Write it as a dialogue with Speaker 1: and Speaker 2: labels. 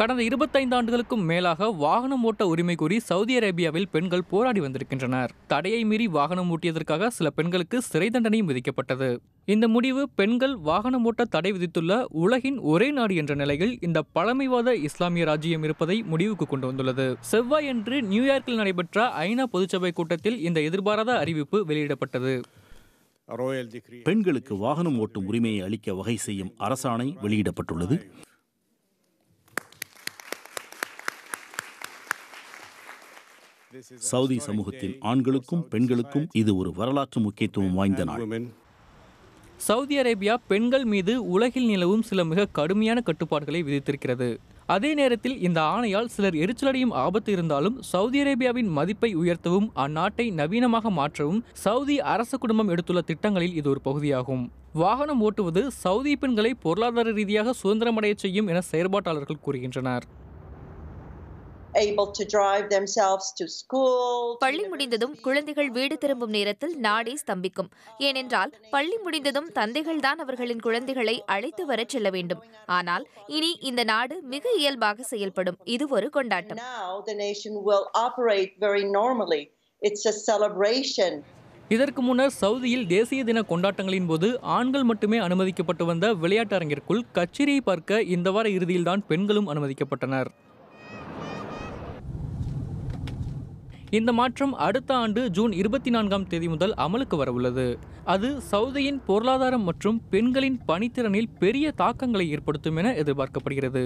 Speaker 1: கடந்த இருபத்தைந்து ஆண்டுகளுக்கும் மேலாக வாகனம் ஓட்ட உரிமை கூறி சவுதி அரேபியாவில் பெண்கள் போராடி வந்திருக்கின்றனர் தடையை மீறி வாகனம் ஓட்டியதற்காக சில பெண்களுக்கு சிறை தண்டனையும் விதிக்கப்பட்டது இந்த முடிவு பெண்கள் வாகனம் ஓட்ட தடை விதித்துள்ள உலகின் ஒரே நாடு என்ற நிலையில் இந்த பழமைவாத இஸ்லாமிய ராஜ்யம் இருப்பதை முடிவுக்கு கொண்டு வந்துள்ளது செவ்வாயன்று நியூயார்க்கில் நடைபெற்ற ஐநா பொதுச்சபை கூட்டத்தில் இந்த எதிர்பாராத அறிவிப்பு வெளியிடப்பட்டது பெண்களுக்கு வாகனம் ஓட்டும் உரிமையை அளிக்க வகை செய்யும் அரசாணை வெளியிடப்பட்டுள்ளது
Speaker 2: சவுதி சமூகத்தின் ஆண்களுக்கும் பெண்களுக்கும்
Speaker 1: இது ஒரு வரலாற்று முக்கியத்துவம் வாய்ந்த நாள் சவுதி அரேபியா பெண்கள் மீது உலகில் நிலவும் சில மிக கடுமையான கட்டுப்பாடுகளை விதித்திருக்கிறது அதே நேரத்தில் இந்த ஆணையால் சிலர் எரிச்சலடையும் ஆபத்து இருந்தாலும் சவுதி அரேபியாவின் மதிப்பை உயர்த்தவும் அந்நாட்டை நவீனமாக மாற்றவும் சவுதி அரச குடும்பம் எடுத்துள்ள திட்டங்களில் இது ஒரு பகுதியாகும் வாகனம் ஓட்டுவது சவுதி பெண்களை பொருளாதார ரீதியாக சுதந்திரமடைய செய்யும் என செயற்பாட்டாளர்கள் கூறுகின்றனர்
Speaker 2: பள்ளி முடிந்ததும் குழந்தைகள் வீடு திரும்பும் நேரத்தில் நாடே ஸ்தம்பிக்கும் ஏனென்றால் பள்ளி முடிந்ததும் தந்தைகள் தான் அவர்களின் குழந்தைகளை அழைத்து வரச் செல்ல வேண்டும் ஆனால் இனி இந்த நாடு மிக இயல்பாக செயல்படும் இது ஒரு கொண்டாட்டம்
Speaker 1: இதற்கு முன்னர் சவுதியில் தேசிய தின கொண்டாட்டங்களின் போது ஆண்கள் மட்டுமே அனுமதிக்கப்பட்டு வந்த விளையாட்டு அரங்கிற்குள் கச்சேரியை பார்க்க இந்த வார இறுதியில்தான் பெண்களும் அனுமதிக்கப்பட்டனர் இந்த மாற்றம் அடுத்த ஆண்டு ஜூன் இருபத்தி நான்காம் தேதி முதல் அமலுக்கு வரவுள்ளது அது சவுதியின் பொருளாதாரம் மற்றும் பெண்களின் பணித்திறனில் பெரிய தாக்கங்களை ஏற்படுத்தும் என எதிர்பார்க்கப்படுகிறது